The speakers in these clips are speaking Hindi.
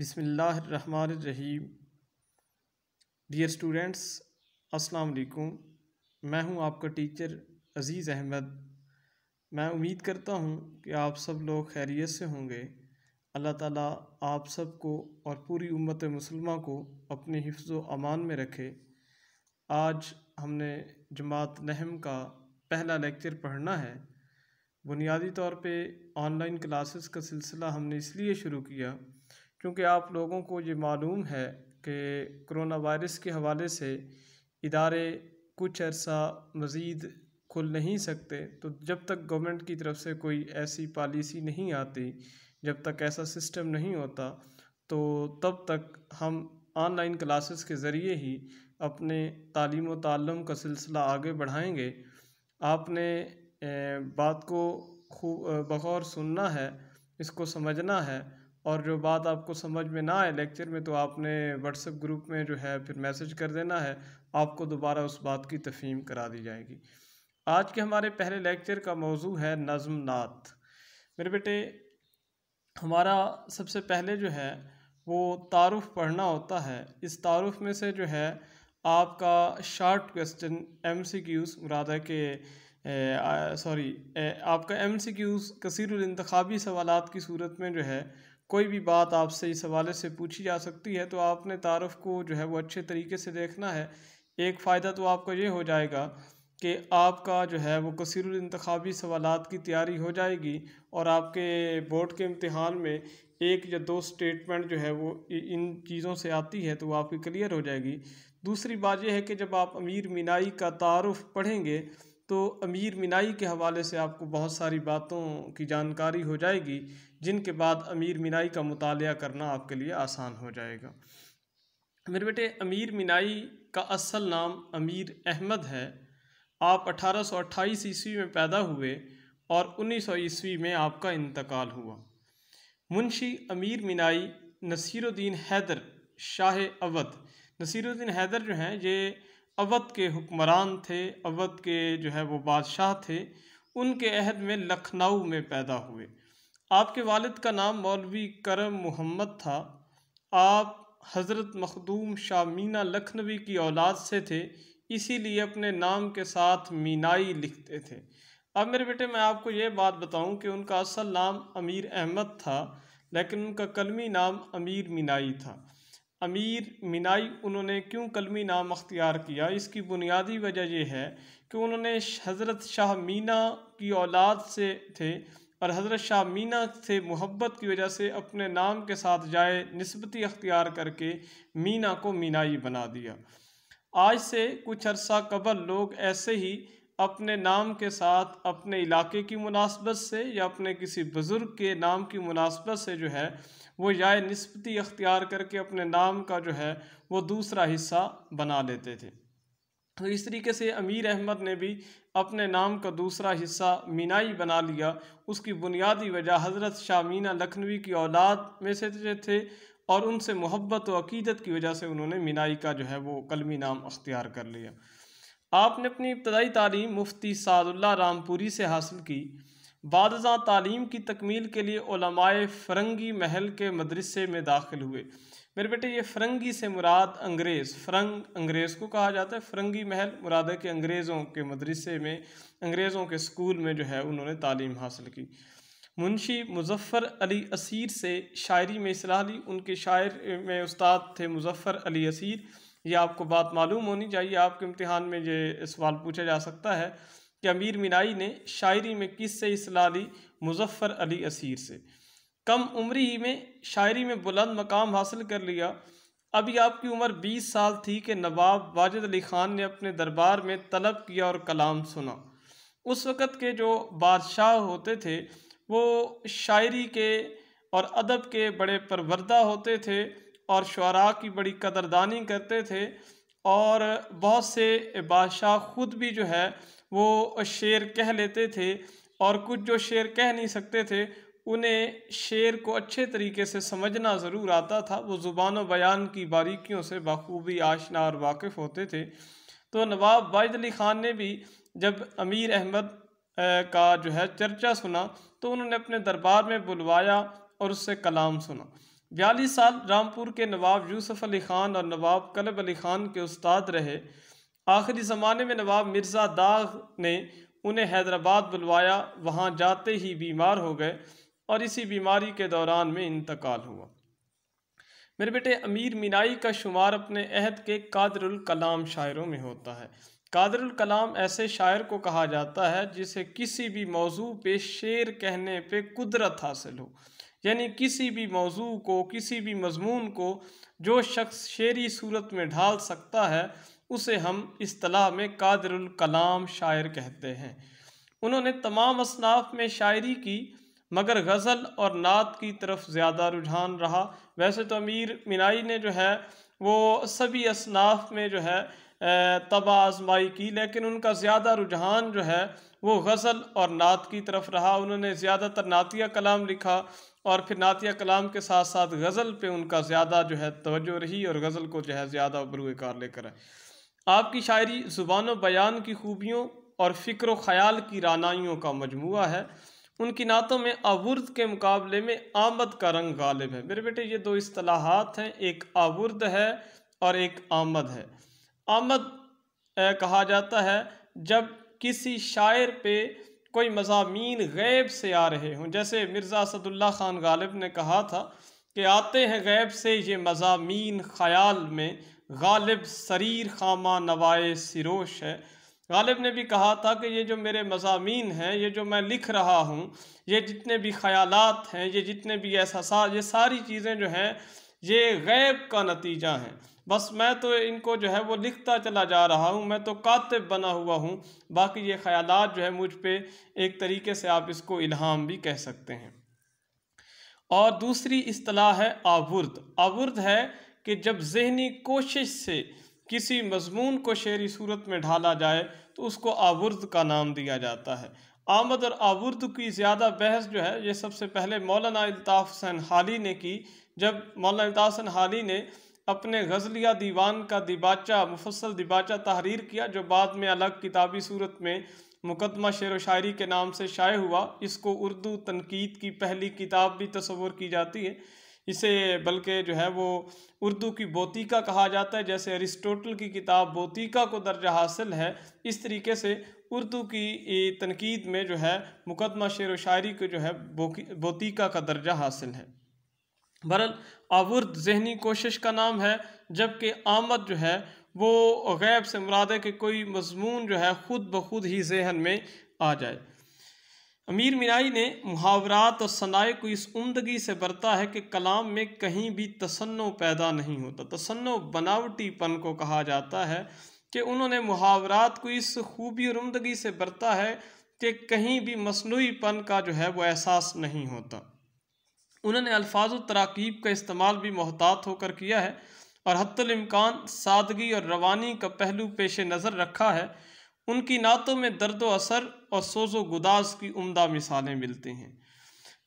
बिसमीम डियर स्टूडेंट्स अस्सलाम वालेकुम मैं हूं आपका टीचर अज़ीज़ अहमद मैं उम्मीद करता हूं कि आप सब लोग खैरियत से होंगे अल्लाह ताला आप सब को और पूरी उम्मत मुसलमा को अपने हिफ्ज़ अमान में रखे आज हमने जमात नहम का पहला लेक्चर पढ़ना है बुनियादी तौर पे ऑनलाइन क्लासेस का सिलसिला हमने इसलिए शुरू किया क्योंकि आप लोगों को ये मालूम है कि करोना वायरस के हवाले से इदारे कुछ अर्सा मज़ीद खुल नहीं सकते तो जब तक गवर्नमेंट की तरफ से कोई ऐसी पॉलिसी नहीं आती जब तक ऐसा सिस्टम नहीं होता तो तब तक हम ऑनलाइन क्लासेस के ज़रिए ही अपने तालीम तलम का सिलसिला आगे बढ़ाएंगे आपने बात को खूब बखौर सुनना है इसको समझना है और जो बात आपको समझ में ना आए लेक्चर में तो आपने व्हाट्सएप ग्रुप में जो है फिर मैसेज कर देना है आपको दोबारा उस बात की तफीम करा दी जाएगी आज के हमारे पहले लेक्चर का मौजू है नज़म नात मेरे बेटे हमारा सबसे पहले जो है वो तारुफ पढ़ना होता है इस तारुफ में से जो है आपका short question M C Qs मुरादा के सॉरी आपका एम सी क्यूज़ कसीरतखाबी सवाल की सूरत में जो है कोई भी बात आपसे इस हवाले से पूछी जा सकती है तो आपने तारफ़ को जो है वो अच्छे तरीके से देखना है एक फ़ायदा तो आपको ये हो जाएगा कि आपका जो है वो कसर सवाल की तैयारी हो जाएगी और आपके बोर्ड के इम्तहान में एक या दो स्टेटमेंट जो है वो इन चीज़ों से आती है तो वो आपकी क्लियर हो जाएगी दूसरी बात यह है कि जब आप अमीर मीनाई का तारफ़ पढ़ेंगे तो अमीर मिनाई के हवाले से आपको बहुत सारी बातों की जानकारी हो जाएगी जिनके बाद अमीर मिनाई का मुताल करना आपके लिए आसान हो जाएगा मेरे बेटे अमीर मिनाई का असल नाम अमीर अहमद है आप 1828 ईस्वी में पैदा हुए और 1900 ईस्वी में आपका इंतकाल हुआ मुंशी अमीर मिनाई नसीरुद्दीन हैदर शाह अवध नसीरुद्दीन हैदर जो हैं ये अवध के हुक्मरान थे अवध के जो है वो बादशाह थे उनके अहद में लखनऊ में पैदा हुए आपके वालिद का नाम मौलवी करम मोहम्मद था आप हज़रत मखदूम शाह मीना लखनवी की औलाद से थे इसीलिए अपने नाम के साथ मीनाई लिखते थे अब मेरे बेटे मैं आपको ये बात बताऊं कि उनका असल नाम अमीर अहमद था लेकिन उनका कलमी नाम अमीर मीनाई था अमीर मिनाई उन्होंने क्यों कलमी नाम अख्तियार किया इसकी बुनियादी वजह यह है कि उन्होंने हज़रत शाह मीना की औलाद से थे और हज़रत शाह मीना से मोहब्बत की वजह से अपने नाम के साथ जाए नस्बती अख्तियार करके मीना को मीनाई बना दिया आज से कुछ अरसा कबल लोग ऐसे ही अपने नाम के साथ अपने इलाके की मुनासबत से या अपने किसी बुज़ुर्ग के नाम की मुनासबत से जो है वो या नस्बती अख्तियार करके अपने नाम का जो है वो दूसरा हिस्सा बना लेते थे तो इस तरीके से अमीर अहमद ने भी अपने नाम का दूसरा हिस्सा मीनाई बना लिया उसकी बुनियादी वजह हज़रत शाह मीना लखनवी की औलाद में से थे और उनसे मोहब्बत व अकीदत की वजह से उन्होंने मीनाई का जो है वो कलमी नाम अख्तियार कर लिया आपने अपनी इब्तदाई तालीम मुफ्ती सादुल्ला रामपुरी से हासिल की बादजा तालीम की तकमील के लिए फ़रंगी महल के मदरसे में दाखिल हुए मेरे बेटे ये फ़रंगी से मुराद अंग्रेज़ फ़रंग अंग्रेज़ को कहा जाता है फ़रंगी महल मुराद के अंग्रेज़ों के मदरसे में अंग्रेज़ों के स्कूल में जो है उन्होंने तालीम हासिल की मुंशी मुजफ़र अली असीर से शायरी में इसलाह ली उनके शायर में उस्ताद थे मुजफ़र अली असीर ये आपको बात मालूम होनी चाहिए आपके इम्तहान में ये सवाल पूछा जा सकता है कि अमीर मीनाई ने शायरी में किस से इसलाह ली मुजफ़र अली असीर से कम उम्र ही में शायरी में बुलंद मकाम हासिल कर लिया अभी आपकी उम्र 20 साल थी कि नवाब वाजिद अली ख़ान ने अपने दरबार में तलब किया और कलाम सुना उस वक़्त के जो बादशाह होते थे वो शायरी के और अदब के बड़े परवरदा होते थे और शुरा की बड़ी कदरदानी करते थे और बहुत से बादशाह ख़ुद भी जो है वो शेर कह लेते थे और कुछ जो शेर कह नहीं सकते थे उन्हें शेर को अच्छे तरीके से समझना ज़रूर आता था वो ज़ुबान बयान की बारीकियों से बखूबी आशना और वाकिफ़ होते थे तो नवाब वाहिद अली ख़ान ने भी जब अमीर अहमद का जो है चर्चा सुना तो उन्होंने अपने दरबार में बुलवाया और उससे कलाम सुना बयालीस साल रामपुर के नवाब यूसुफ अली ख़ान और नवाब कलब अली ख़ान के उस्ताद रहे आखिरी ज़माने में नवाब मिर्ज़ा दाग ने उन्हें हैदराबाद बुलवाया वहाँ जाते ही बीमार हो गए और इसी बीमारी के दौरान में इंतकाल हुआ मेरे बेटे अमीर मीनाई का शुमार अपने अहद के कादरुल कलाम शायरों में होता है कादरुल कलाम ऐसे शायर को कहा जाता है जिसे किसी भी मौजू पे शेर कहने पे कुदरत हासिल हो यानी किसी भी मौजू को किसी भी मजमून को जो शख्स शेरी सूरत में ढाल सकता है उसे हम असलाह में कादरुल कलाम शायर कहते हैं उन्होंने तमाम असनाफ में शायरी की मगर गज़ल और नात की तरफ ज़्यादा रुझान रहा वैसे तो अमीर मिनाई ने जो है वो सभी असनाफ में जो है तबा आजमाई की लेकिन उनका ज़्यादा रुझान जो है वो गज़ल और नात की तरफ रहा उन्होंने ज़्यादातर नातिया कलाम लिखा और फिर नातिया कलाम के साथ साथ गज़ल पे उनका ज़्यादा जो है तोज्जो रही और गज़ल को जो है ज़्यादा बरू कार लेकर आए आपकी शायरी ज़ुबान बयान की खूबियों और फ़िक्र ख़याल की रानाइयों का मजमू है उनकी नातों में आवुर्द के मुकाबले में आमद का रंग गालिब है मेरे बेटे ये दो असलाहत हैं एक आवुर्द है और एक आमद है आमद कहा जाता है जब किसी शायर पे कोई मजामी गैब से आ रहे हों जैसे मिर्ज़ा असदुल्ला ख़ान गालिब ने कहा था कि आते हैं गैब से ये मजामी ख्याल में गालिब शरीर खामा नवाए सिरोश है गालिब ने भी कहा था कि ये जो मेरे मजामी हैं ये जो मैं लिख रहा हूँ ये जितने भी ख़्यालात हैं ये जितने भी एहसास ये सारी चीज़ें जो हैं ये गैब का नतीजा हैं बस मैं तो इनको जो है वो लिखता चला जा रहा हूँ मैं तो कातिब बना हुआ हूँ बाकी ये ख्याल जो है मुझ पर एक तरीके से आप इसको इल्हाम भी कह सकते हैं और दूसरी असलाह है आवर्द आवर्द है कि जब जहनी कोशिश से किसी मजमून को शेरी सूरत में ढाला जाए तो उसको आवर्द का नाम दिया जाता है आमद और आवर्द की ज़्यादा बहस जो है ये सबसे पहले मौलाना अलताफ़ हसैन हाली ने की जब मौलाना अलताफ़ हसैन हाली ने अपने गज़लिया दीवान का दिबाचा मुफसल दिबाचा तहरीर किया जो बाद में अलग किताबी सूरत में मुकदमा शेर व शायरी के नाम से शाये हुआ इसको उर्दू तनकीद की पहली किताब भी तस्वुर की जाती है इसे बल्कि जो है वो उर्दू की बोतीका कहा जाता है जैसे अरिस्टोटल की किताब बोतीका को दर्जा हासिल है इस तरीके से उर्दू की तनकीद में जो है मुकदमा शेर व शायरी को जो है बोतीका का दर्जा हासिल है बहरल आवुर्द जहनी कोशिश का नाम है जबकि आमद जो है वो गैब से मुराद है कि कोई मजमून जो है ख़ुद ब खुद ही जहन में आ जाए अमीर मीराई ने मुहावरात और सनाए को इस उमदगी से बरता है कि कलाम में कहीं भी तसन्नो पैदा नहीं होता तसन्नो बनावटीपन को कहा जाता है कि उन्होंने मुहावरात को इस खूबी और उमदगी से बरता है कि कहीं भी मसनूपन का जो है वो एहसास नहीं होता उन्होंने अल्फाज तराकीब का इस्तेमाल भी महतात होकर किया है और हतमकान सादगी और रवानी का पहलू पेश नज़र रखा है उनकी नातों में दर्द व असर और सोजो गुदाज की उमदा मिसालें मिलती हैं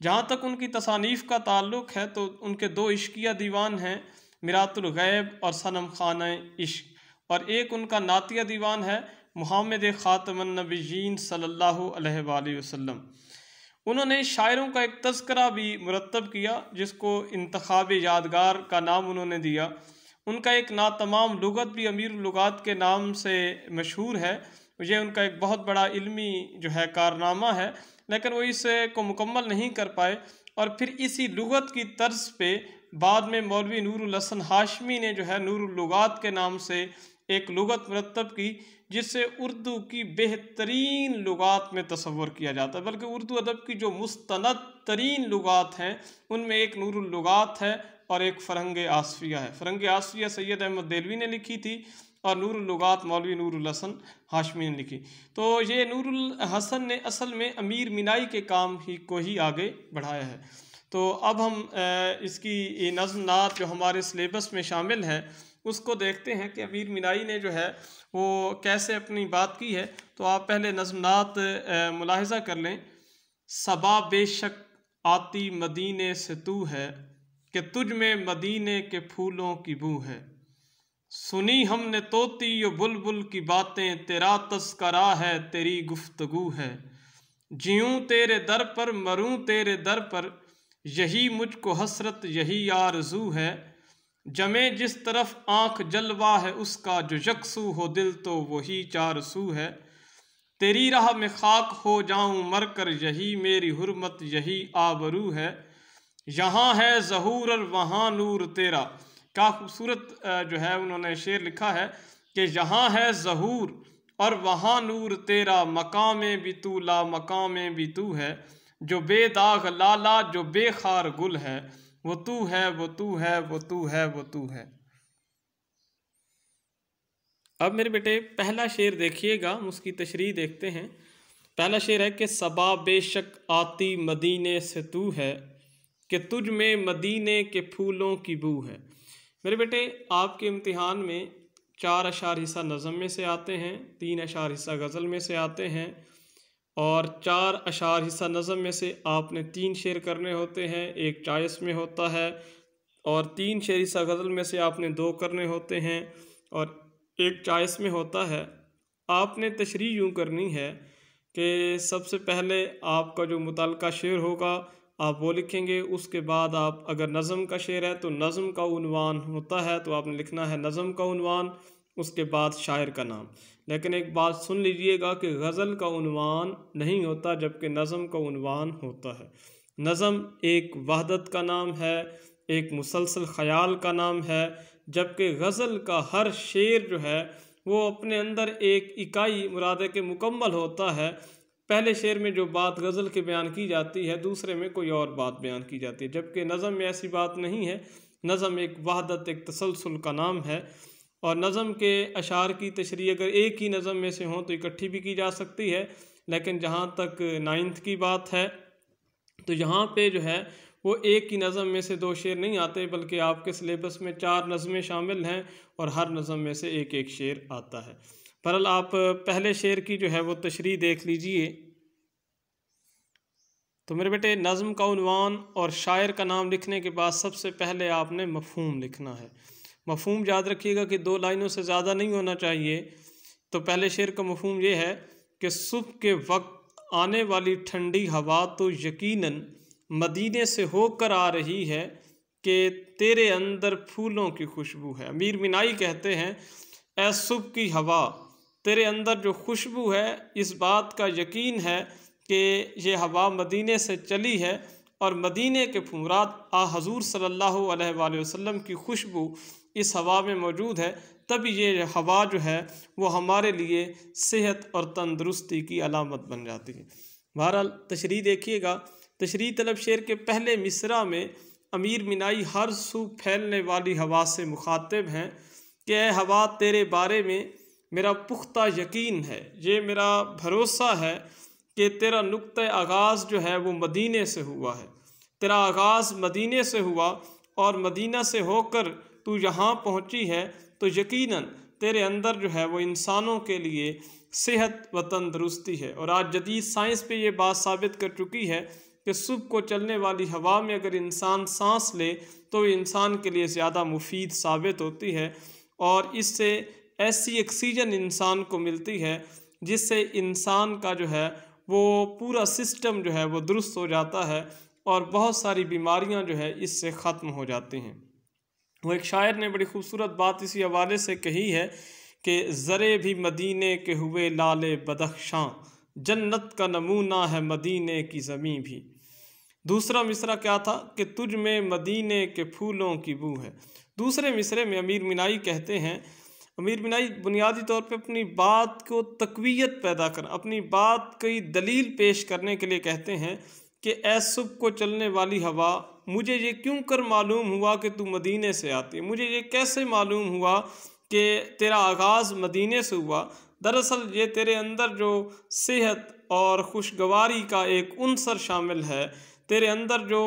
जहाँ तक उनकी तसानीफ़ का ताल्लुक़ है तो उनके दो इश्किया दीवान हैं मिरातुलगैब और सनम खान इश्क और एक उनका नातिया दीवान है मुहमद ख़ातमनबीन सल्लल्लाहु अलैहि उन्होंने शायरों का एक तस्करा भी मुरतब किया जिसको इंतब यादगार का नाम उन्होंने दिया उनका एक ना तमाम लुगत भी अमीर लुगात के नाम से मशहूर है ये उनका एक बहुत बड़ा इल्मी जो है कारनामा है लेकिन वो इस को मुकम्मल नहीं कर पाए और फिर इसी लुगत की तर्ज पे बाद में मौलवी नूरुलहसन हाशमी ने जो है नूरुलगात के नाम से एक लुगत मरतब की जिसे उर्दू की बेहतरीन लुगात में तस्वर किया जाता है बल्कि उर्दू अदब की जो मुस्त तरीन लुगात हैं उनमें एक नूरुलगात है और एक फ़रंग आसफिया है फ़रंग आसफिया सैयद अहमद देलवी ने लिखी थी और नूरुलगात मौलवी नूरुलहसन हाशमी ने लिखी तो ये नूरुलहसन ने असल में अमीर मिनाई के काम ही को ही आगे बढ़ाया है तो अब हम इसकी नज़म नात जो हमारे सिलेबस में शामिल है उसको देखते हैं कि अमीर मिनाई ने जो है वो कैसे अपनी बात की है तो आप पहले नज़मनात मुलाहजा कर लें सबा बेशक आती मदीने से तू है कि तुझ में मदीने के फूलों की बू है सुनी हमने तोती यो बुलबुल की बातें तेरा तस्करा है तेरी गुफ्तगु है जीऊँ तेरे दर पर मरूँ तेरे दर पर यही मुझको हसरत यही आरजू है जमे जिस तरफ आँख जलवा है उसका जो यकसू हो दिल तो वही चार सू है तेरी राह में खाक हो जाऊं मर कर यही मेरी हुरमत यही आबरू है यहाँ है जहूर और वहाँ नूर तेरा क्या खूबसूरत जो है उन्होंने शेर लिखा है कि यहाँ है जहूर और वहाँ नूर तेरा मकाम भी तू ला मकाम भी तू है जो बेदाग लाला जो बेखार गुल है वो तू है वो तू है वो तू है वो तू है अब मेरे बेटे पहला शेर देखिएगा हम उसकी तशरी देखते हैं पहला शेर है कि सबा बेशक आती मदीने से तू है कि तुझ में मदीने के फूलों की बू है मेरे बेटे आपके इम्तिहान में चार अशार हिस्सा नज़म में से आते हैं तीन अशार हिस्सा गज़ल में से आते हैं और चार अशार हिस्सा नज़म में से आपने तीन शेर करने होते हैं एक चायस में होता है और तीन शेर हिस्सा गज़ल में से आपने दो करने होते हैं और एक चायस में होता है आपने तशरी यूँ करनी है कि सबसे पहले आपका जो मुतल शेर होगा आप वो लिखेंगे उसके बाद आप अगर नज़म का शेर है तो नज़म का उनवान होता है तो आपने लिखना है नज़म का उनवान उसके बाद शायर का नाम लेकिन एक बात सुन लीजिएगा कि गज़ल का उनवान नहीं होता जबकि नज़म का उनवान होता है नज़म एक वहदत का नाम है एक मुसलसल ख्याल का नाम है जबकि गज़ल का हर शेर जो है वो अपने अंदर एक इकाई मुरादे के मुकम्मल होता है पहले शेर में जो बात गज़ल के बयान की जाती है दूसरे में कोई और बात बयान की जाती है जबकि नज़म में ऐसी बात नहीं है नज़म एक वहदत एक तसलसल का नाम है और नज़म के अशार की तशरी अगर एक ही नज़म में से हों तो इकट्ठी भी की जा सकती है लेकिन जहाँ तक नाइन्थ की बात है तो यहाँ पे जो है वो एक ही नज़म में से दो शेर नहीं आते बल्कि आपके सिलेबस में चार नज़में शामिल हैं और हर नज़म में से एक एक शेर आता है परल आप पहले शेर की जो है वो तशरी देख लीजिए तो मेरे बेटे नज़म का उनवान और शायर का नाम लिखने के बाद सबसे पहले आपने मफहूम लिखना है मफहम याद रखिएगा कि दो लाइनों से ज़्यादा नहीं होना चाहिए तो पहले शेर का मफहम ये है कि सुबह के वक्त आने वाली ठंडी हवा तो यकीनन मदीने से होकर आ रही है कि तेरे अंदर फूलों की खुशबू है अमीर मिनाई कहते हैं ए सुबह की हवा तेरे अंदर जो खुशबू है इस बात का यकीन है कि ये हवा मदीने से चली है और मदीने के फुमरात आ हजूर सल्ला वसम की खुशबू इस हवा में मौजूद है तब ये हवा जो है वो हमारे लिए सेहत और तंदुरुस्ती की अलामत बन जाती है बहरहाल तशरी देखिएगा तशरी तलब शेर के पहले मिसरा में अमीर मिनाई हर सू फैलने वाली हवा से मुखातब हैं कि ए हवा तेरे बारे में मेरा पुख्ता यकीन है ये मेरा भरोसा है कि तेरा नुक़ आगाज़ जो है वो मदीने से हुआ है तेरा आगाज़ मदीने से हुआ और मदीना से होकर तू यहाँ पहुँची है तो यकीनन तेरे अंदर जो है वो इंसानों के लिए सेहत व तंदरुस्ती है और आज जदीद साइंस पे ये बात साबित कर चुकी है कि सुबह को चलने वाली हवा में अगर इंसान सांस ले तो इंसान के लिए ज़्यादा मुफीद साबित होती है और इससे ऐसी ऑक्सीजन इंसान को मिलती है जिससे इंसान का जो है वो पूरा सिस्टम जो है वो दुरुस्त हो जाता है और बहुत सारी बीमारियां जो है इससे ख़त्म हो जाती हैं वो एक शायर ने बड़ी खूबसूरत बात इसी हवाले से कही है कि ज़रे भी मदीने के हुए लाल बदख्शां जन्नत का नमूना है मदीने की ज़मीं भी दूसरा मिसरा क्या था कि तुझ में मदीने के फूलों की बू है दूसरे मिसरे में अमीर मिनाई कहते हैं अमीर मिनाई बुनियादी तौर पे अपनी बात को तकवीत पैदा कर अपनी बात की दलील पेश करने के लिए कहते हैं कि ऐसुब को चलने वाली हवा मुझे ये क्यों कर मालूम हुआ कि तू मदीने से आती है मुझे ये कैसे मालूम हुआ कि तेरा आगाज़ मदीने से हुआ दरअसल ये तेरे अंदर जो सेहत और खुशगवारी का एक अनसर शामिल है तेरे अंदर जो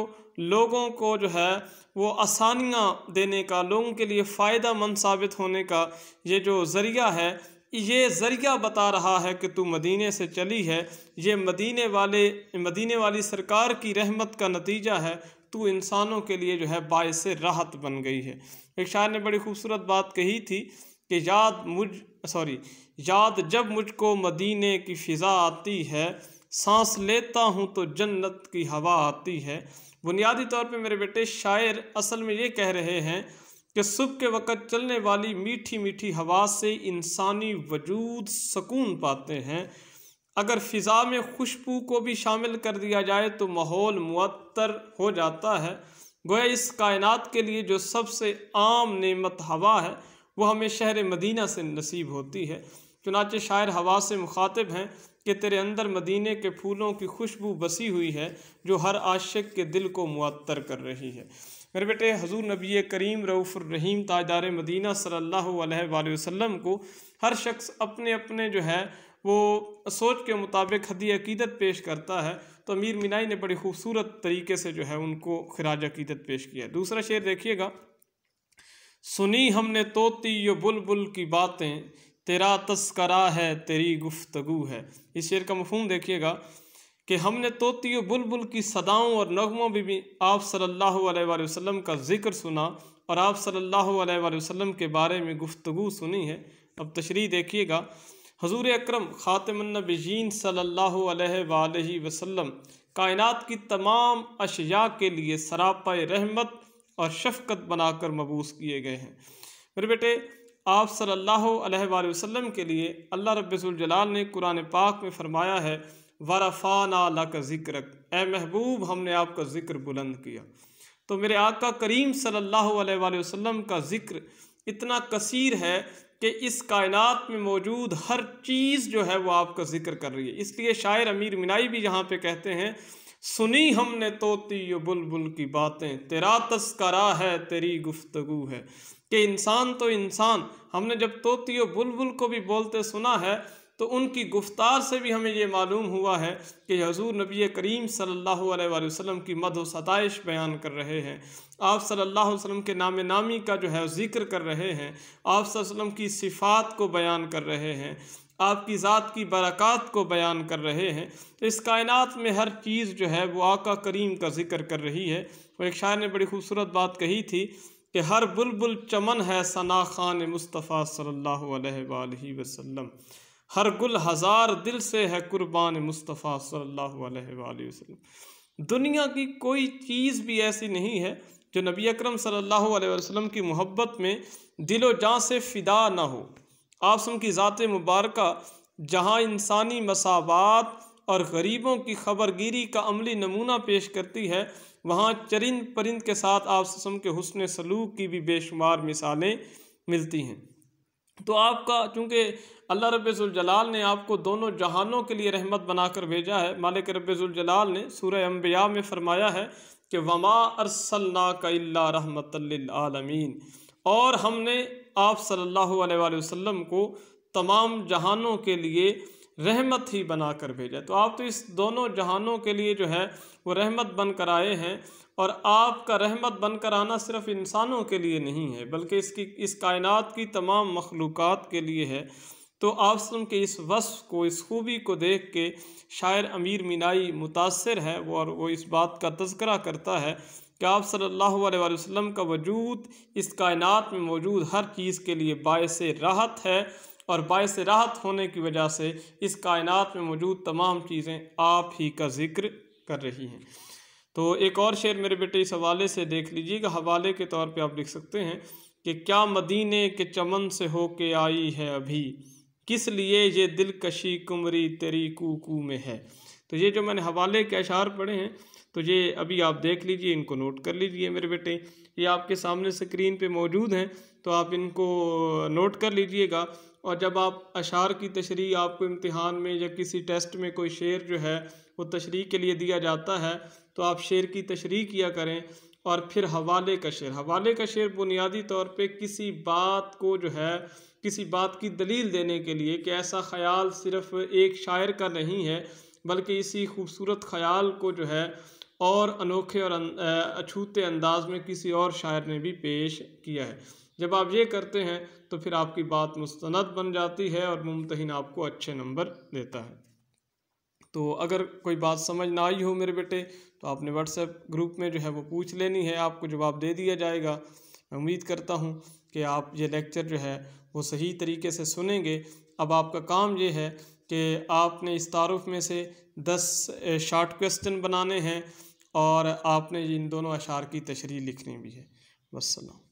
लोगों को जो है वो आसानियाँ देने का लोगों के लिए फ़ायदा मंद साबित होने का ये जो ज़रिया है ये ज़रिया बता रहा है कि तू मदीने से चली है ये मदीने वाले मदीने वाली सरकार की रहमत का नतीजा है तो इंसानों के लिए जो है बायस राहत बन गई है एक शायर ने बड़ी खूबसूरत बात कही थी कि याद मुझ सॉरी याद जब मुझको मदीने की फ़िज़ा आती है सांस लेता हूँ तो जन्नत की हवा आती है बुनियादी तौर पे मेरे बेटे शायर असल में ये कह रहे हैं कि सुबह के वक़्त चलने वाली मीठी मीठी हवा से इंसानी वजूद सुकून पाते हैं अगर फ़िज़ा में खुशबू को भी शामिल कर दिया जाए तो माहौल मअतर हो जाता है गोया इस कायनात के लिए जो सबसे आम नेमत हवा है वह हमें शहर मदीना से नसीब होती है चुनाचे शायर हवा से मुखातिब हैं कि तेरे अंदर मदीने के फूलों की खुशबू बसी हुई है जो हर आशिक के दिल को मअतर कर रही है मेरे बेटे हजूर नबी करीम रहीम ताजदार मदीना सल्लल्लाहु अलैहि वसल्लम को हर शख्स अपने अपने जो है वो सोच के मुताबिक हदी अकीदत पेश करता है तो अमीर मीनाई ने बड़ी खूबसूरत तरीके से जो है उनको खराज अकीदत पेश किया है दूसरा शेर देखिएगा सुनी हमने तोती यो बुलबुल की बातें तेरा तस्करा है तेरी गुफ्तगु है इस शेर का मफहम देखिएगा कि हमने तोती बुलबुल की सदाओं और नगमों में भी आप सल्लल्लाहु अलैहि वसल्लम का ज़िक्र सुना और आप सल्लल्लाहु अलैहि वसल्लम के बारे में गुफ्तगु सुनी है अब तशरी देखिएगा हजूर अक्रम ख़ातमनबीन सल्ला वसम कायनत की तमाम अशिया के लिए सरापा रहमत और शफकत बनाकर मबूस किए गए हैं मेरे बेटे आप सल्ला अलैहि के लिए अल्लाह रब्ज़ुलजलाल ने कुरान पाक में फ़रमाया है वरफ़ान आला का ज़िक्र ए महबूब हमने आपका ज़िक्र बुलंद किया तो मेरे आका करीम सल्ला वसम का ज़िक्र इतना कसीर है कि इस कायनात में मौजूद हर चीज़ जो है वो आपका जिक्र कर रही है इसलिए शायर अमीर मिनाई भी यहाँ पे कहते हैं सुनी हमने तोती यो बुलबुल की बातें तेरा तस्करा है तेरी गुफ्तगु है कि इंसान तो इंसान हमने जब तोती यो बुलबुल को भी बोलते सुना है तो उनकी गुफ्तार से भी हमें ये मालूम हुआ है कि हजूर नबी करीम सल्लल्लाहु अलैहि वसल्लम की मद व सतश बयान कर रहे हैं आप सल्लल्लाहु अलैहि वसल्लम के नाम नामी का जो है जिक्र कर रहे हैं आप वसल्लम की सिफ़ात को बयान कर रहे हैं आपकी ज़ात की बरक़ात को बयान कर रहे हैं इस कायनात में हर चीज़ जो है वो आका करीम का जिक्र कर रही है और एक शायर ने बड़ी खूबसूरत बात कही थी कि हर बुलबुल चमन है सना खान मुस्तफ़ा सल्लल्लाहु अलैहि वसल्लम हर गुल हज़ार दिल से है कुर्बान मुस्तफ़ा सल्लल्लाहु अलैहि वसल्लम दुनिया की कोई चीज़ भी ऐसी नहीं है जो नबी अकरम सल्लल्लाहु अलैहि वसल्लम की मोहब्बत में दिलो जहाँ से फ़िदा ना हो आप की ज़ात मुबारक जहाँ इंसानी मसावत और गरीबों की खबरगिरी का अमली नमूना पेश करती है वहाँ चरिंद परिंद के साथ आप के हुसन सलूक की भी बेशुमार मिसालें मिलती हैं तो आपका चूँकि अल्लाह रब्ज़ुलजलाल ने आपको दोनों जहानों के लिए रहमत बनाकर भेजा है मालिक रब्ज़ुलजलाल ने सूर अम्बिया में फ़रमाया है कि वमा अरसल्ला का रहमत आलमीन और हमने आप सल्लल्लाहु अलैहि वसल्लम को तमाम जहानों के लिए रहमत ही बना कर भेजा तो आप तो इस दोनों जहानों के लिए जो है वो रहमत बन कर आए हैं और आपका रहमत बन कर आना सिर्फ इंसानों के लिए नहीं है बल्कि इसकी इस कायनात की तमाम मखलूक के लिए है तो सुन के इस वस्फ को इस खूबी को देख के शायर अमीर मीनाई मुतासर है वो और वो इस बात का तस्करा करता है कि आप सल्लल्लाहु अलैहि वसल्लम का वजूद इस कायनात में मौजूद हर चीज़ के लिए बायस राहत है और बायस राहत होने की वजह से इस कायनात में मौजूद तमाम चीज़ें आप ही का जिक्र कर रही हैं तो एक और शेर मेरे बेटे इस हवाले से देख लीजिएगा हवाले के तौर पे आप लिख सकते हैं कि क्या मदीने के चमन से हो के आई है अभी किस लिए ये दिलकशी कुमरी तेरी कुकू में है तो ये जो मैंने हवाले के अशार पढ़े हैं तो ये अभी आप देख लीजिए इनको नोट कर लीजिए मेरे बेटे ये आपके सामने स्क्रीन पे मौजूद हैं तो आप इनको नोट कर लीजिएगा और जब आप अशार की तशरी आपको इम्तहान में या किसी टेस्ट में कोई शेर जो है वो तशरी के लिए दिया जाता है तो आप शेर की तशरी किया करें और फिर हवाले का शेर हवाले का शेर बुनियादी तौर पे किसी बात को जो है किसी बात की दलील देने के लिए कि ऐसा ख्याल सिर्फ़ एक शायर का नहीं है बल्कि इसी खूबसूरत ख्याल को जो है और अनोखे और अछूते अंदाज में किसी और शायर ने भी पेश किया है जब आप ये करते हैं तो फिर आपकी बात मुस्तनद बन जाती है और मुमतहिन आपको अच्छे नंबर देता है तो अगर कोई बात समझ ना आई हो मेरे बेटे तो आपने व्हाट्सएप ग्रुप में जो है वो पूछ लेनी है आपको जवाब दे दिया जाएगा मैं उम्मीद करता हूँ कि आप ये लेक्चर जो है वो सही तरीके से सुनेंगे अब आपका काम ये है कि आपने इस तारफ़ में से दस शार्ट क्वेश्चन बनाने हैं और आपने इन दोनों अशार की तशरी लिखनी भी है वसलम